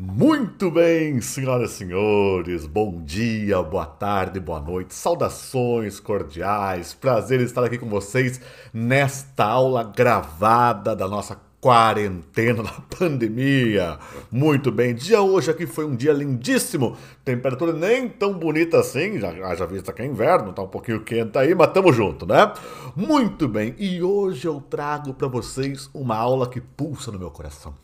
Muito bem, senhoras e senhores, bom dia, boa tarde, boa noite, saudações cordiais, prazer estar aqui com vocês nesta aula gravada da nossa quarentena da pandemia. Muito bem, dia hoje aqui foi um dia lindíssimo, temperatura nem tão bonita assim, já, já visto que é inverno, tá um pouquinho quente aí, mas tamo junto, né? Muito bem, e hoje eu trago para vocês uma aula que pulsa no meu coração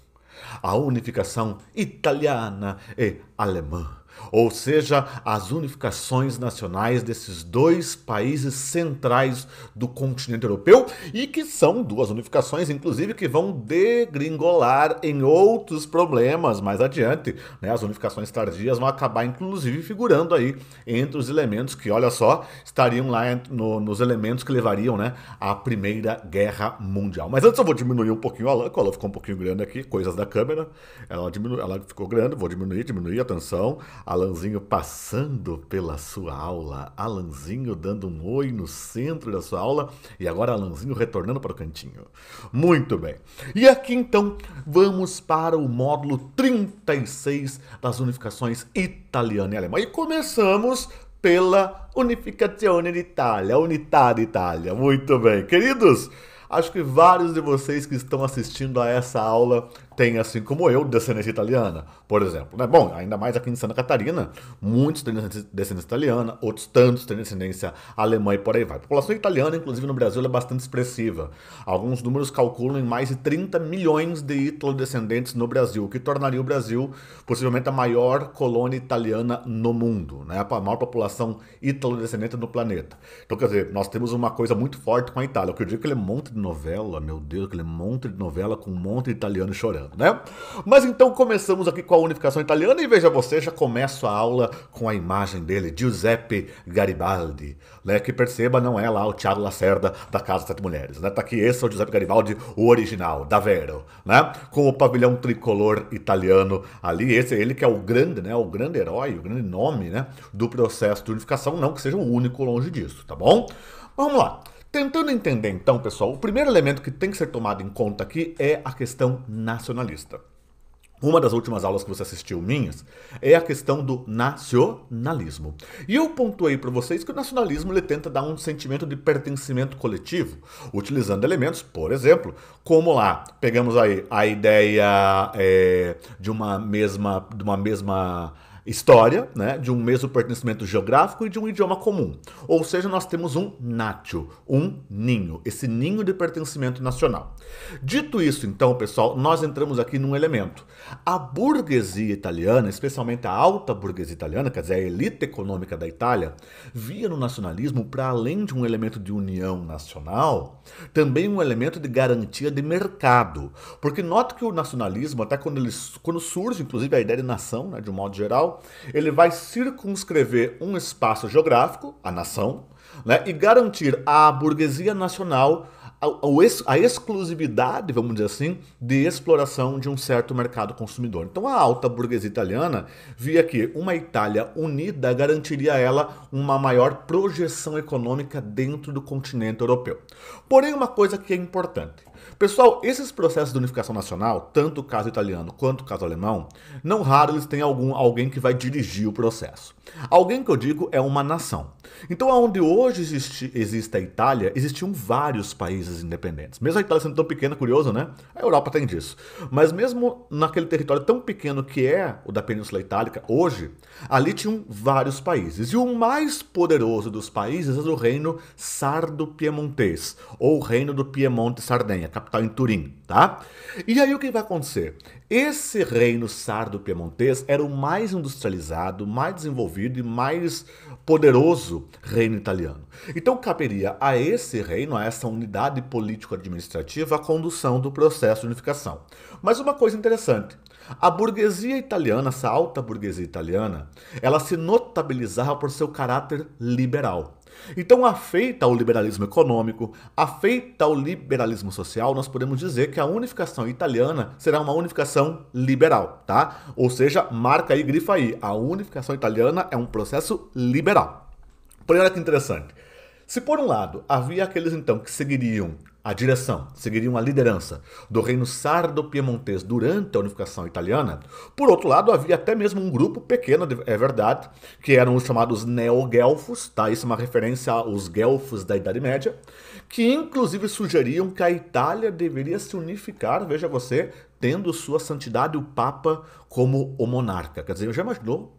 a unificação italiana e alemã ou seja, as unificações nacionais desses dois países centrais do continente europeu e que são duas unificações, inclusive, que vão degringolar em outros problemas mais adiante. Né? As unificações tardias vão acabar, inclusive, figurando aí entre os elementos que, olha só, estariam lá no, nos elementos que levariam né, à Primeira Guerra Mundial. Mas antes eu vou diminuir um pouquinho a lâmpada ela ficou um pouquinho grande aqui, coisas da câmera. Ela, diminu... ela ficou grande, vou diminuir, diminuir, atenção. Alanzinho passando pela sua aula, Alanzinho dando um oi no centro da sua aula e agora Alanzinho retornando para o cantinho. Muito bem. E aqui então vamos para o módulo 36 das unificações italiana e alemã. E começamos pela Unificazione d'Italia, Unità d'Italia. Muito bem, queridos. Acho que vários de vocês que estão assistindo a essa aula têm, assim como eu, descendência italiana, por exemplo. Né? Bom, ainda mais aqui em Santa Catarina, muitos têm descendência italiana, outros tantos têm descendência alemã e por aí vai. A população italiana, inclusive no Brasil, é bastante expressiva. Alguns números calculam em mais de 30 milhões de italo-descendentes no Brasil, o que tornaria o Brasil possivelmente a maior colônia italiana no mundo, né? a maior população italo-descendente do planeta. Então, quer dizer, nós temos uma coisa muito forte com a Itália. O que Eu digo é que ele é monte de novela, meu Deus, aquele monte de novela com um monte de italiano chorando, né? Mas então começamos aqui com a unificação italiana e veja você, já começo a aula com a imagem dele, Giuseppe Garibaldi, né? Que perceba, não é lá o Tiago Lacerda da Casa Sete Mulheres, né? Tá aqui esse é o Giuseppe Garibaldi, o original, da Vero, né? Com o pavilhão tricolor italiano ali, esse é ele que é o grande, né? O grande herói, o grande nome, né? Do processo de unificação, não que seja o único longe disso, tá bom? Vamos lá. Tentando entender então, pessoal, o primeiro elemento que tem que ser tomado em conta aqui é a questão nacionalista. Uma das últimas aulas que você assistiu minhas é a questão do nacionalismo. E eu pontuei para vocês que o nacionalismo ele tenta dar um sentimento de pertencimento coletivo, utilizando elementos, por exemplo, como lá, pegamos aí a ideia é, de uma mesma, de uma mesma história, né, de um mesmo pertencimento geográfico e de um idioma comum. Ou seja, nós temos um nácio, um ninho, esse ninho de pertencimento nacional. Dito isso, então, pessoal, nós entramos aqui num elemento. A burguesia italiana, especialmente a alta burguesia italiana, quer dizer, a elite econômica da Itália, via no nacionalismo, para além de um elemento de união nacional, também um elemento de garantia de mercado. Porque note que o nacionalismo, até quando, ele, quando surge, inclusive, a ideia de nação, né, de um modo geral, ele vai circunscrever um espaço geográfico, a nação, né, e garantir à burguesia nacional a, a, exclusividade, vamos dizer assim, de exploração de um certo mercado consumidor. Então a alta burguesia italiana via que uma Itália unida garantiria a ela uma maior projeção econômica dentro do continente europeu. Porém, uma coisa que é importante. Pessoal, esses processos de unificação nacional, tanto o caso italiano quanto o caso alemão, não raro eles têm algum, alguém que vai dirigir o processo. Alguém que eu digo é uma nação. Então, onde hoje existe, existe a Itália, existiam vários países independentes. Mesmo a Itália sendo tão pequena, curioso, né? A Europa tem disso. Mas mesmo naquele território tão pequeno que é o da Península Itálica, hoje, ali tinham vários países. E o mais poderoso dos países era é o reino sardo-piemontês, ou reino do Piemonte-Sardenha capital em Turim, tá? E aí o que vai acontecer? Esse reino sardo-piemontês era o mais industrializado, mais desenvolvido e mais poderoso reino italiano. Então caberia a esse reino, a essa unidade político-administrativa, a condução do processo de unificação. Mas uma coisa interessante, a burguesia italiana, essa alta burguesia italiana, ela se notabilizava por seu caráter liberal. Então, afeita ao liberalismo econômico, afeita ao liberalismo social, nós podemos dizer que a unificação italiana será uma unificação liberal, tá? Ou seja, marca aí, grifa aí, a unificação italiana é um processo liberal. Porém, olha que interessante. Se por um lado havia aqueles então que seguiriam a direção seguiria uma liderança do reino sardo-piemontês durante a unificação italiana, por outro lado, havia até mesmo um grupo pequeno, é verdade, que eram os chamados neoguelfos, tá? isso é uma referência aos guelfos da Idade Média, que inclusive sugeriam que a Itália deveria se unificar, veja você, tendo sua santidade o Papa como o monarca. Quer dizer, já imaginou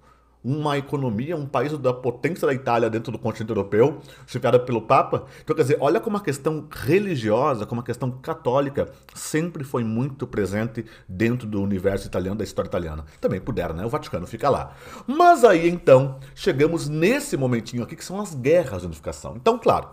uma economia, um país da potência da Itália dentro do continente europeu, chefiada pelo Papa. Então, quer dizer, olha como a questão religiosa, como a questão católica sempre foi muito presente dentro do universo italiano, da história italiana. Também puderam, né? O Vaticano fica lá. Mas aí, então, chegamos nesse momentinho aqui que são as guerras de unificação. Então, claro,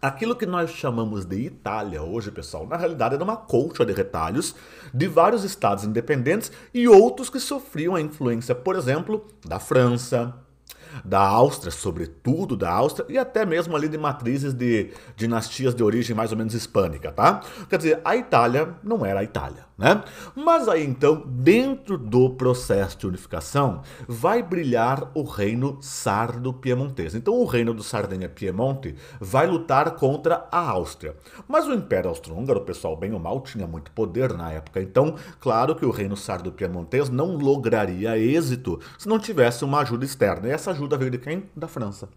Aquilo que nós chamamos de Itália hoje, pessoal, na realidade era uma colcha de retalhos de vários estados independentes e outros que sofriam a influência, por exemplo, da França, da Áustria, sobretudo da Áustria, e até mesmo ali de matrizes de dinastias de origem mais ou menos hispânica, tá? Quer dizer, a Itália não era a Itália, né? Mas aí então, dentro do processo de unificação, vai brilhar o reino sardo-piemontês. Então, o reino do Sardenha-Piemonte vai lutar contra a Áustria. Mas o Império Austro-Húngaro, pessoal, bem ou mal, tinha muito poder na época. Então, claro que o reino sardo-piemontês não lograria êxito se não tivesse uma ajuda externa. E essa ajuda da vida de quem? Da França.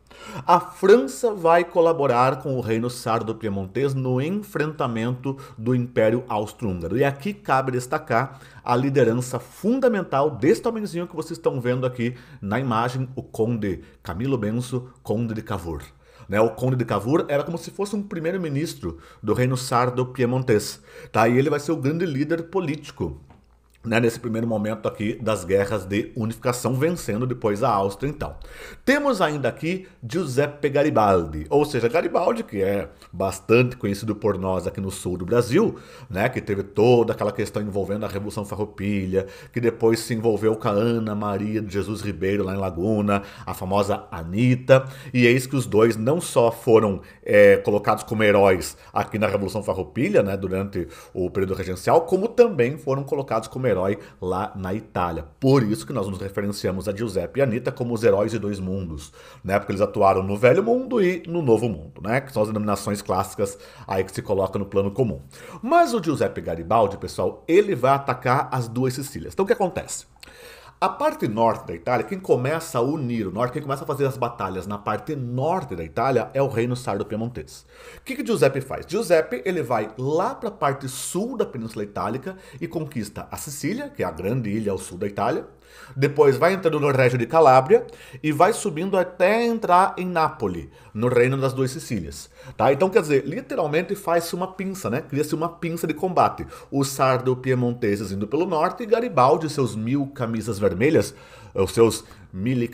A França vai colaborar com o reino sardo piemontês no enfrentamento do Império Austro-Húngaro. E aqui cabe destacar a liderança fundamental deste homenzinho que vocês estão vendo aqui na imagem, o Conde Camilo Benso, Conde de Cavour. Né, o Conde de Cavour era como se fosse um primeiro-ministro do reino sardo-piemontês. Tá? E ele vai ser o grande líder político né, nesse primeiro momento aqui das guerras de unificação, vencendo depois a Áustria, então. Temos ainda aqui Giuseppe Garibaldi, ou seja, Garibaldi, que é bastante conhecido por nós aqui no sul do Brasil, né, que teve toda aquela questão envolvendo a Revolução Farroupilha, que depois se envolveu com a Ana Maria de Jesus Ribeiro lá em Laguna, a famosa Anitta, e eis que os dois não só foram é, colocados como heróis aqui na Revolução Farroupilha, né, durante o período regencial, como também foram colocados como herói lá na Itália. Por isso que nós nos referenciamos a Giuseppe e Anitta como os heróis de dois mundos, né, porque eles atuaram no Velho Mundo e no Novo Mundo, né, que são as denominações clássicas aí que se coloca no plano comum. Mas o Giuseppe Garibaldi, pessoal, ele vai atacar as duas Sicílias. Então o que acontece? A parte norte da Itália, quem começa a unir o norte, quem começa a fazer as batalhas na parte norte da Itália é o reino sardo-piemontês. O que, que Giuseppe faz? Giuseppe ele vai lá para a parte sul da Península Itálica e conquista a Sicília, que é a grande ilha ao sul da Itália, depois vai entrando no Régio de Calábria e vai subindo até entrar em Nápoles, no Reino das Duas Sicílias. Tá? Então, quer dizer, literalmente faz-se uma pinça, né? Cria-se uma pinça de combate. Os sardo-piemonteses indo pelo norte e Garibaldi, seus mil camisas vermelhas, eh, os seus mille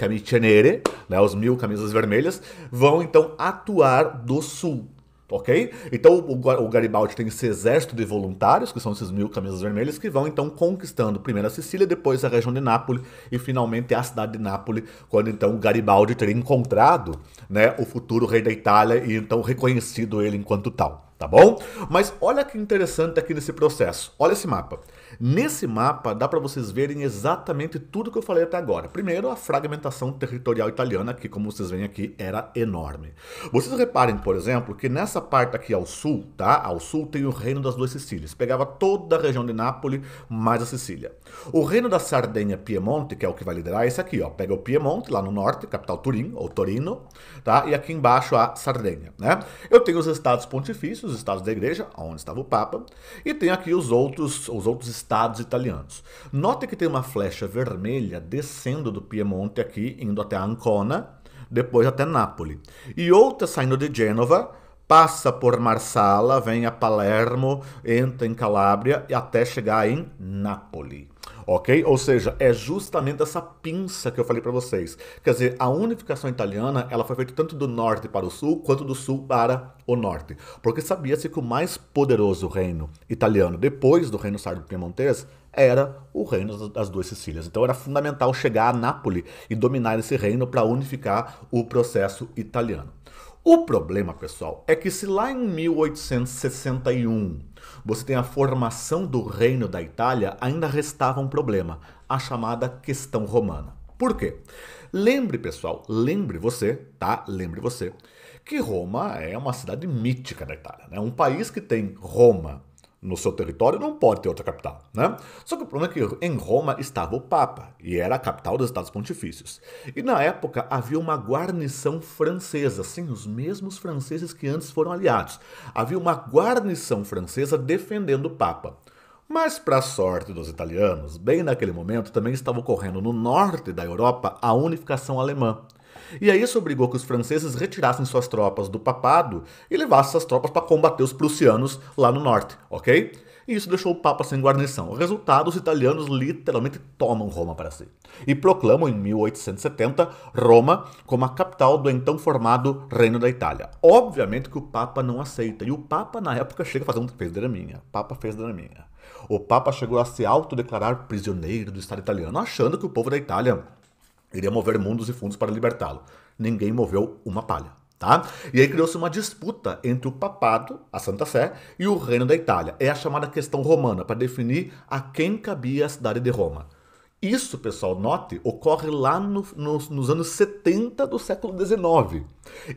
né? os mil camisas vermelhas, vão então atuar do sul ok? Então o Garibaldi tem esse exército de voluntários, que são esses mil camisas vermelhas, que vão então conquistando primeiro a Sicília, depois a região de Nápoles e finalmente a cidade de Nápoles, quando então o Garibaldi teria encontrado né, o futuro rei da Itália e então reconhecido ele enquanto tal, tá bom? Mas olha que interessante aqui nesse processo, olha esse mapa. Nesse mapa dá para vocês verem exatamente tudo que eu falei até agora. Primeiro, a fragmentação territorial italiana, que como vocês veem aqui, era enorme. Vocês reparem, por exemplo, que nessa parte aqui ao sul, tá? Ao sul tem o Reino das Duas Sicílias. Pegava toda a região de Nápoles, mais a Sicília. O Reino da Sardenha Piemonte, que é o que vai liderar, é esse aqui, ó. Pega o Piemonte, lá no norte, capital Turim, ou Torino, tá? E aqui embaixo a Sardenha, né? Eu tenho os estados pontifícios, os estados da igreja, onde estava o Papa, e tem aqui os outros, os outros estados italianos. Note que tem uma flecha vermelha descendo do Piemonte aqui, indo até Ancona, depois até Nápoles. E outra saindo de Gênova, passa por Marsala, vem a Palermo, entra em Calábria e até chegar em Nápoles ok? Ou seja, é justamente essa pinça que eu falei para vocês. Quer dizer, a unificação italiana ela foi feita tanto do norte para o sul quanto do sul para o norte, porque sabia-se que o mais poderoso reino italiano depois do reino sardo-piemontês era o reino das duas Sicílias. Então era fundamental chegar a Nápoles e dominar esse reino para unificar o processo italiano. O problema, pessoal, é que se lá em 1861 você tem a formação do Reino da Itália, ainda restava um problema, a chamada questão romana. Por quê? Lembre, pessoal, lembre você, tá? Lembre você que Roma é uma cidade mítica da Itália, né? Um país que tem Roma, no seu território, não pode ter outra capital, né? Só que o problema é que em Roma estava o Papa e era a capital dos Estados Pontifícios. E na época havia uma guarnição francesa, sim, os mesmos franceses que antes foram aliados. Havia uma guarnição francesa defendendo o Papa. Mas, para a sorte dos italianos, bem naquele momento também estava ocorrendo no norte da Europa a unificação alemã. E aí isso obrigou que os franceses retirassem suas tropas do papado e levassem essas tropas para combater os prussianos lá no norte, ok? e isso deixou o Papa sem guarnição. O resultado, os italianos literalmente tomam Roma para si e proclamam em 1870 Roma como a capital do então formado Reino da Itália. Obviamente que o Papa não aceita, e o Papa na época chega a fazer um fez draminha. Papa fez draminha. O Papa chegou a se autodeclarar prisioneiro do Estado italiano, achando que o povo da Itália Iria mover mundos e fundos para libertá-lo. Ninguém moveu uma palha. Tá? E aí criou-se uma disputa entre o papado, a Santa Sé, e o reino da Itália. É a chamada questão romana, para definir a quem cabia a cidade de Roma. Isso, pessoal, note, ocorre lá no, no, nos anos 70 do século XIX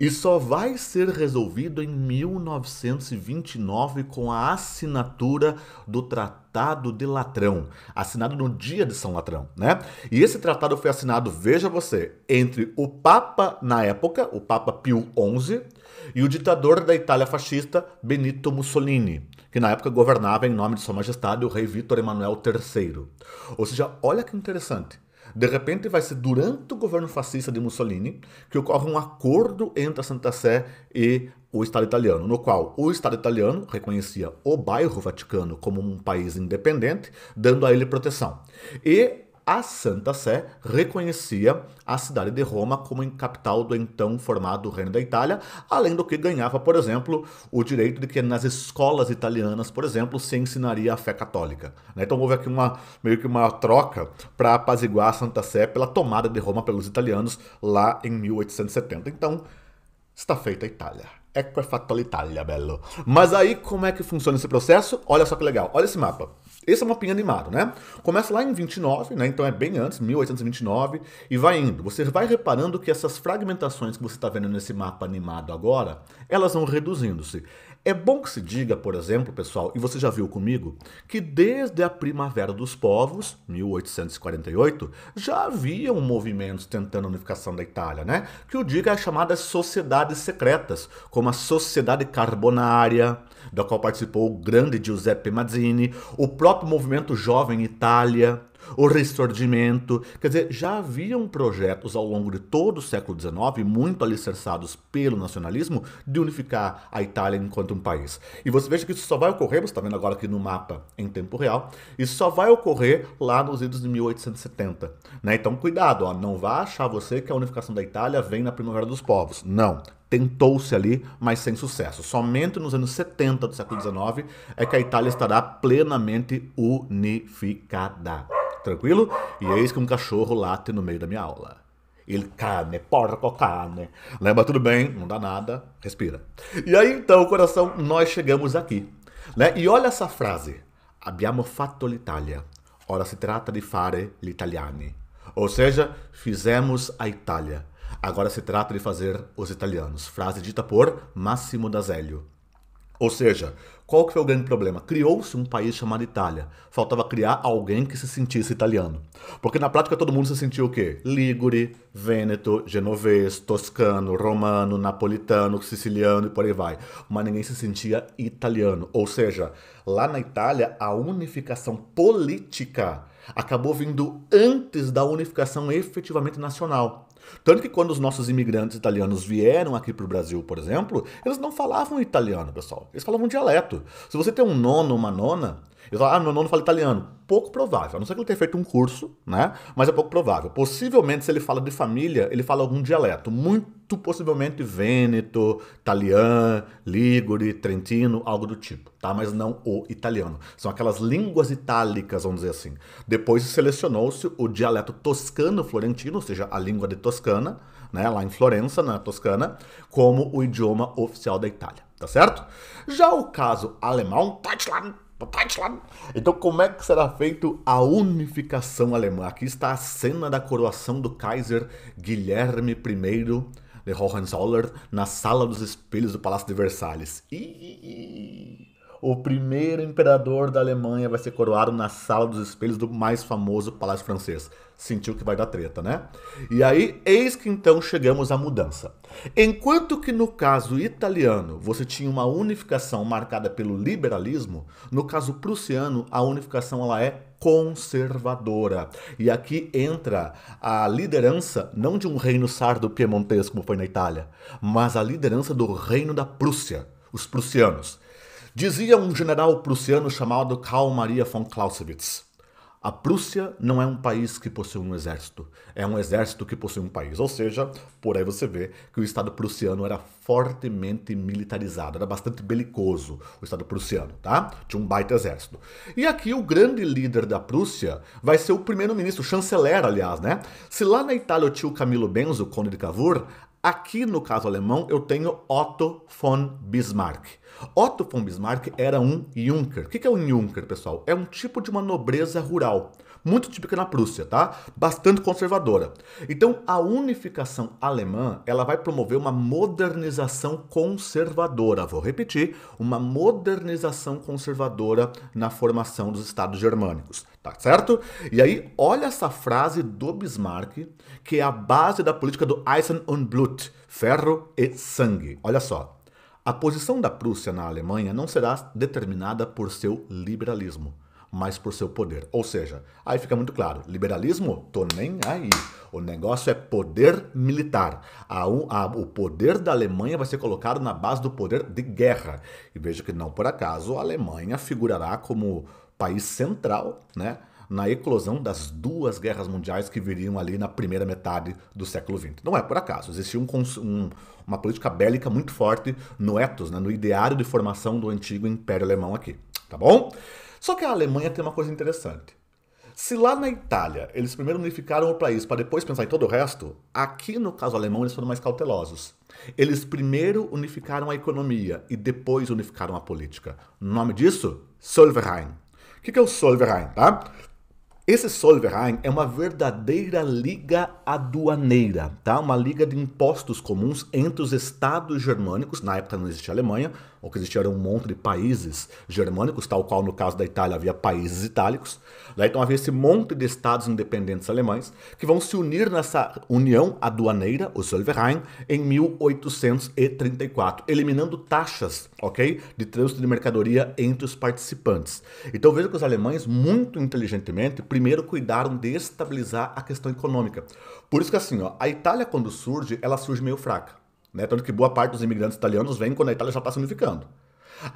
e só vai ser resolvido em 1929 com a assinatura do Tratado de Latrão, assinado no dia de São Latrão, né? E esse tratado foi assinado, veja você, entre o Papa na época, o Papa Pio XI, e o ditador da Itália fascista Benito Mussolini que na época governava em nome de Sua Majestade o rei Vítor Emanuel III. Ou seja, olha que interessante. De repente, vai ser durante o governo fascista de Mussolini que ocorre um acordo entre a Santa Sé e o Estado italiano, no qual o Estado italiano reconhecia o bairro Vaticano como um país independente, dando a ele proteção. E a Santa Sé reconhecia a cidade de Roma como capital do então formado Reino da Itália, além do que ganhava, por exemplo, o direito de que nas escolas italianas, por exemplo, se ensinaria a fé católica. Né? Então houve aqui uma meio que uma troca para apaziguar a Santa Sé pela tomada de Roma pelos italianos lá em 1870. Então está feita a Itália. Ecco è fatto l'Italia, bello. Mas aí como é que funciona esse processo? Olha só que legal. Olha esse mapa. Esse é um mapinha animado, né? Começa lá em 29, né? Então é bem antes, 1829, e vai indo. Você vai reparando que essas fragmentações que você está vendo nesse mapa animado agora, elas vão reduzindo-se. É bom que se diga, por exemplo, pessoal, e você já viu comigo, que desde a Primavera dos Povos, 1848, já haviam movimentos tentando a unificação da Itália, né? Que o diga é as chamadas sociedades secretas, como a Sociedade Carbonária, da qual participou o grande Giuseppe Mazzini, o próprio movimento Jovem Itália, o ressurgimento. Quer dizer, já haviam projetos ao longo de todo o século XIX, muito alicerçados pelo nacionalismo, de unificar a Itália enquanto um país. E você veja que isso só vai ocorrer, você está vendo agora aqui no mapa em tempo real, isso só vai ocorrer lá nos idos de 1870. Né? Então, cuidado, ó, não vá achar você que a unificação da Itália vem na Primavera dos Povos. Não tentou-se ali, mas sem sucesso. Somente nos anos 70 do século XIX é que a Itália estará plenamente unificada tranquilo? E eis que um cachorro late no meio da minha aula. Ele cane, porco cane. Lembra né, tudo bem, não dá nada, respira. E aí então, coração, nós chegamos aqui. Né? E olha essa frase. Abbiamo fatto l'Italia. Ora se trata de fare gli italiani. Ou seja, fizemos a Itália. Agora se trata de fazer os italianos. Frase dita por Massimo Dazélio Ou seja, qual que foi o grande problema? Criou-se um país chamado Itália. Faltava criar alguém que se sentisse italiano. Porque na prática todo mundo se sentia o quê? Ligure, Vêneto, genovês, toscano, romano, napolitano, siciliano e por aí vai. Mas ninguém se sentia italiano. Ou seja, lá na Itália a unificação política acabou vindo antes da unificação efetivamente nacional. Tanto que quando os nossos imigrantes italianos vieram aqui para o Brasil, por exemplo, eles não falavam italiano, pessoal. Eles falavam dialeto. Se você tem um nono, uma nona, ah, meu nono fala italiano. Pouco provável, a não ser que ele tenha feito um curso, né? Mas é pouco provável. Possivelmente, se ele fala de família, ele fala algum dialeto. Muito possivelmente vêneto, italiano, ligure, trentino, algo do tipo, tá? Mas não o italiano. São aquelas línguas itálicas, vamos dizer assim. Depois selecionou-se o dialeto toscano-florentino, ou seja, a língua de Toscana, né, lá em Florença, na Toscana, como o idioma oficial da Itália, tá certo? Já o caso alemão, Deutschland, Tá então, como é que será feito a unificação alemã? Aqui está a cena da coroação do Kaiser Guilherme I de Hohenzollern na Sala dos Espelhos do Palácio de Versalhes. Ih! o primeiro imperador da Alemanha vai ser coroado na Sala dos Espelhos do mais famoso palácio francês. Sentiu que vai dar treta, né? E aí, eis que então chegamos à mudança. Enquanto que no caso italiano você tinha uma unificação marcada pelo liberalismo, no caso prussiano a unificação ela é conservadora. E aqui entra a liderança não de um reino sardo piemontês como foi na Itália, mas a liderança do reino da Prússia, os prussianos. Dizia um general prussiano chamado Karl Maria von Clausewitz: A Prússia não é um país que possui um exército, é um exército que possui um país. Ou seja, por aí você vê que o Estado prussiano era fortemente militarizado, era bastante belicoso o Estado prussiano, tá? Tinha um baita exército. E aqui o grande líder da Prússia vai ser o primeiro-ministro, chanceler, aliás, né? Se lá na Itália o tinha o Camilo Benzo, conde de Cavour, Aqui no caso alemão, eu tenho Otto von Bismarck. Otto von Bismarck era um Junker. O que é um Junker, pessoal? É um tipo de uma nobreza rural muito típica na Prússia, tá? Bastante conservadora. Então, a unificação alemã, ela vai promover uma modernização conservadora. Vou repetir, uma modernização conservadora na formação dos estados germânicos, tá certo? E aí, olha essa frase do Bismarck, que é a base da política do Eisen und Blut, ferro e sangue. Olha só. A posição da Prússia na Alemanha não será determinada por seu liberalismo mas por seu poder. Ou seja, aí fica muito claro: liberalismo, tô nem aí. O negócio é poder militar. A, a, o poder da Alemanha vai ser colocado na base do poder de guerra. E veja que não por acaso a Alemanha figurará como país central, né? na eclosão das duas guerras mundiais que viriam ali na primeira metade do século XX. Não é por acaso, existia um, um, uma política bélica muito forte no ethos, né, no ideário de formação do antigo Império Alemão aqui, tá bom? Só que a Alemanha tem uma coisa interessante. Se lá na Itália eles primeiro unificaram o país para depois pensar em todo o resto, aqui no caso alemão eles foram mais cautelosos. Eles primeiro unificaram a economia e depois unificaram a política. O nome disso? Solverein. O que é o Solverein, tá? Esse Solverein é uma verdadeira liga aduaneira, tá? Uma liga de impostos comuns entre os estados germânicos, na época não existia Alemanha, ou que existiram um monte de países germânicos, tal qual no caso da Itália havia países itálicos. Né? Então havia esse monte de estados independentes alemães que vão se unir nessa união aduaneira, o Zollverein, em 1834, eliminando taxas, ok, de trânsito de mercadoria entre os participantes. Então veja que os alemães, muito inteligentemente, primeiro cuidaram de estabilizar a questão econômica. Por isso que assim, ó, a Itália quando surge, ela surge meio fraca. Né? Tanto que boa parte dos imigrantes italianos vem quando a Itália já está se unificando.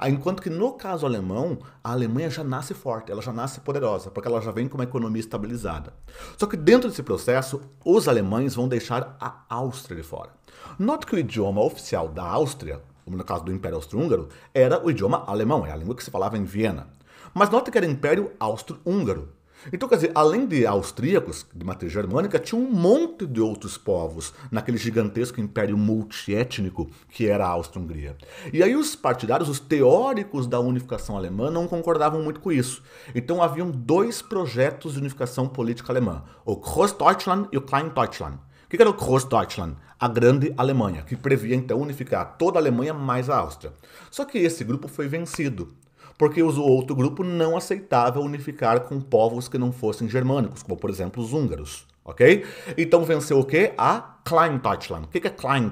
Enquanto que no caso alemão, a Alemanha já nasce forte, ela já nasce poderosa, porque ela já vem com uma economia estabilizada. Só que dentro desse processo, os alemães vão deixar a Áustria de fora. Note que o idioma oficial da Áustria, como no caso do Império Austro-Húngaro, era o idioma alemão, é a língua que se falava em Viena. Mas note que era Império Austro-Húngaro, então, quer dizer, além de austríacos, de matriz germânica, tinha um monte de outros povos naquele gigantesco império multiétnico que era a Áustria-Hungria. E aí os partidários, os teóricos da unificação alemã não concordavam muito com isso. Então haviam dois projetos de unificação política alemã, o Großdeutschland e o Kleindeutschland. O que era o Großdeutschland? A Grande Alemanha, que previa então unificar toda a Alemanha mais a Áustria. Só que esse grupo foi vencido porque o outro grupo não aceitava unificar com povos que não fossem germânicos, como por exemplo os húngaros, ok? Então venceu o quê? A klein O que é klein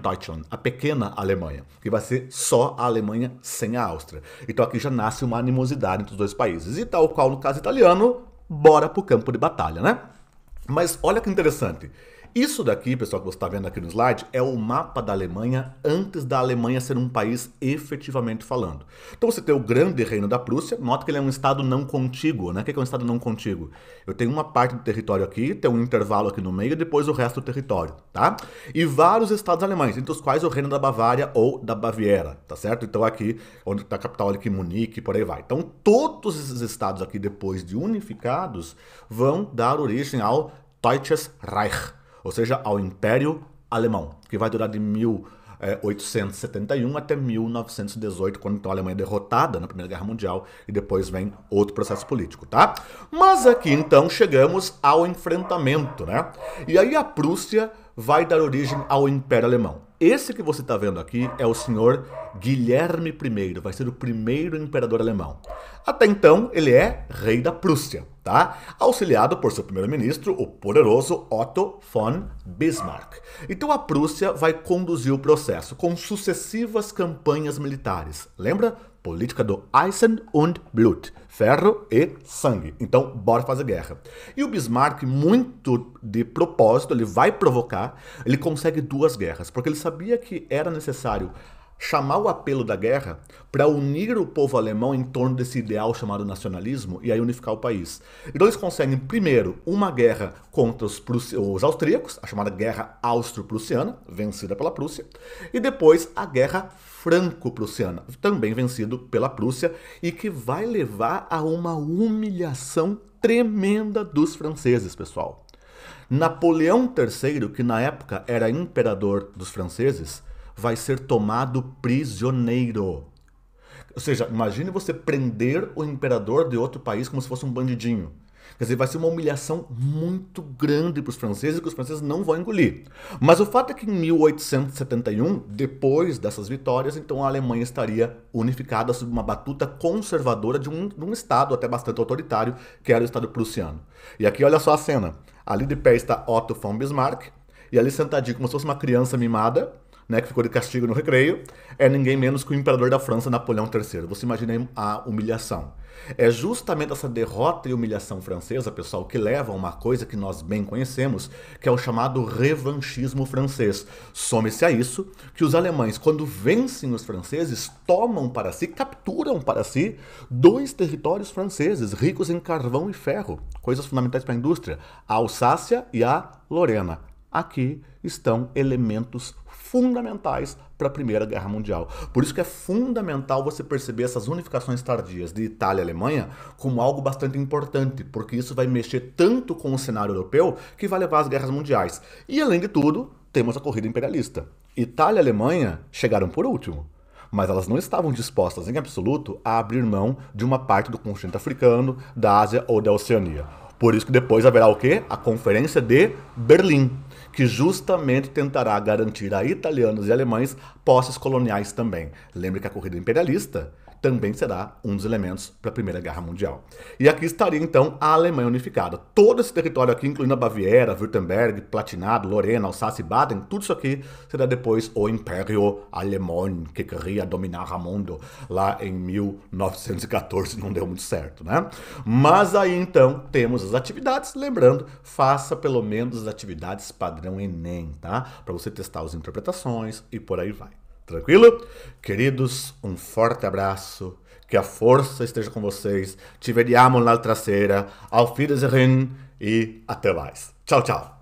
A pequena Alemanha, que vai ser só a Alemanha sem a Áustria. Então aqui já nasce uma animosidade entre os dois países. E tal qual no caso italiano, bora pro campo de batalha, né? Mas olha que interessante. Isso daqui, pessoal, que você está vendo aqui no slide, é o mapa da Alemanha antes da Alemanha ser um país efetivamente falando. Então você tem o grande reino da Prússia, nota que ele é um estado não contíguo, né? O que é um estado não contíguo? Eu tenho uma parte do território aqui, tem um intervalo aqui no meio e depois o resto do território, tá? E vários estados alemães, entre os quais o reino da Bavária ou da Baviera, tá certo? Então aqui, onde está a capital aqui, é Munique, por aí vai. Então todos esses estados aqui, depois de unificados, vão dar origem ao Deutsches Reich, ou seja, ao Império Alemão, que vai durar de 1871 é, até 1918, quando então a Alemanha é derrotada na Primeira Guerra Mundial e depois vem outro processo político, tá? Mas aqui então chegamos ao enfrentamento, né? E aí a Prússia vai dar origem ao Império Alemão. Esse que você está vendo aqui é o senhor Guilherme I, vai ser o primeiro imperador alemão. Até então, ele é rei da Prússia, tá? Auxiliado por seu primeiro-ministro, o poderoso Otto von Bismarck. Então a Prússia vai conduzir o processo com sucessivas campanhas militares. Lembra? Política do Eisen und Blut, ferro e sangue. Então, bora fazer guerra. E o Bismarck, muito de propósito, ele vai provocar, ele consegue duas guerras, porque ele sabia que era necessário chamar o apelo da guerra para unir o povo alemão em torno desse ideal chamado nacionalismo e aí unificar o país. Então eles conseguem, primeiro, uma guerra contra os, os austríacos, a chamada Guerra Austro-Prussiana, vencida pela Prússia, e depois a Guerra Franco-Prussiana, também vencida pela Prússia, e que vai levar a uma humilhação tremenda dos franceses, pessoal. Napoleão III, que na época era imperador dos franceses, vai ser tomado prisioneiro. Ou seja, imagine você prender o imperador de outro país como se fosse um bandidinho. Quer dizer, vai ser uma humilhação muito grande para os franceses que os franceses não vão engolir. Mas o fato é que em 1871, depois dessas vitórias, então a Alemanha estaria unificada sob uma batuta conservadora de um, de um Estado até bastante autoritário, que era o Estado prussiano. E aqui olha só a cena. Ali de pé está Otto von Bismarck, e ali sentadinho como se fosse uma criança mimada, né, que ficou de castigo no recreio, é ninguém menos que o imperador da França, Napoleão III. Você imagina a humilhação. É justamente essa derrota e humilhação francesa, pessoal, que leva a uma coisa que nós bem conhecemos, que é o chamado revanchismo francês. Some-se a isso que os alemães, quando vencem os franceses, tomam para si, capturam para si dois territórios franceses ricos em carvão e ferro, coisas fundamentais para a indústria: a Alsácia e a Lorena aqui estão elementos fundamentais para a Primeira Guerra Mundial. Por isso que é fundamental você perceber essas unificações tardias de Itália e Alemanha como algo bastante importante, porque isso vai mexer tanto com o cenário europeu que vai levar às guerras mundiais. E além de tudo, temos a corrida imperialista. Itália e Alemanha chegaram por último, mas elas não estavam dispostas em absoluto a abrir mão de uma parte do continente africano, da Ásia ou da Oceania. Por isso que depois haverá o quê? A Conferência de Berlim, que justamente tentará garantir a italianos e alemães posses coloniais também. Lembre que a corrida imperialista também será um dos elementos para a Primeira Guerra Mundial. E aqui estaria então a Alemanha unificada. Todo esse território aqui, incluindo a Baviera, Württemberg, Platinado, Lorena, Alsácia e Baden, tudo isso aqui será depois o Império Alemão, que queria dominar o mundo lá em 1914, não deu muito certo, né? Mas aí então temos as atividades, lembrando, faça pelo menos as atividades padrão ENEM, tá? Para você testar as interpretações e por aí vai. Tranquilo? Queridos, um forte abraço. Que a força esteja com vocês. Te vediamo na traseira. Auf Wiedersehen e até mais. Tchau, tchau.